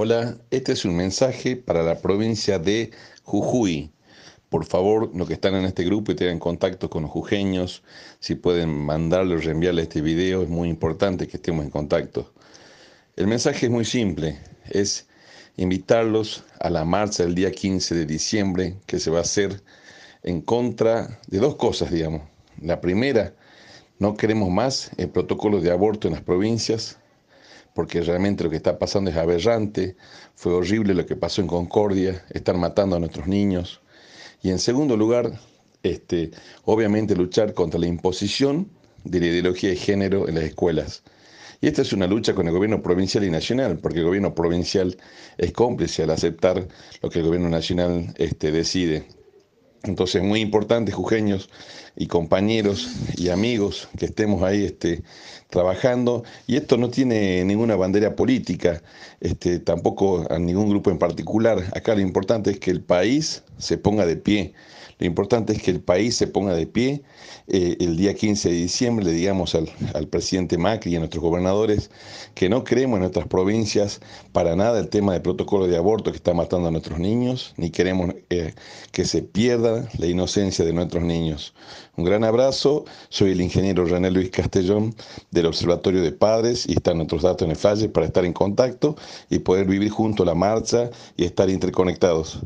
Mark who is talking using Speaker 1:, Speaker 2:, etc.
Speaker 1: Hola, este es un mensaje para la provincia de Jujuy. Por favor, los que están en este grupo y tengan contacto con los jujeños, si pueden mandarle o reenviarle este video, es muy importante que estemos en contacto. El mensaje es muy simple, es invitarlos a la marcha del día 15 de diciembre que se va a hacer en contra de dos cosas, digamos. La primera, no queremos más el protocolo de aborto en las provincias porque realmente lo que está pasando es aberrante, fue horrible lo que pasó en Concordia, están matando a nuestros niños. Y en segundo lugar, este, obviamente luchar contra la imposición de la ideología de género en las escuelas. Y esta es una lucha con el gobierno provincial y nacional, porque el gobierno provincial es cómplice al aceptar lo que el gobierno nacional este, decide. Entonces, muy importante, jujeños y compañeros y amigos que estemos ahí este, trabajando. Y esto no tiene ninguna bandera política, este, tampoco a ningún grupo en particular. Acá lo importante es que el país se ponga de pie. Lo importante es que el país se ponga de pie. Eh, el día 15 de diciembre le digamos al, presidente Macri y a nuestros gobernadores que no creemos en nuestras provincias para nada el tema del protocolo de aborto que está matando a nuestros niños, ni queremos eh, que se pierdan la inocencia de nuestros niños. Un gran abrazo, soy el ingeniero René Luis Castellón del Observatorio de Padres y están nuestros datos en el para estar en contacto y poder vivir junto a la marcha y estar interconectados.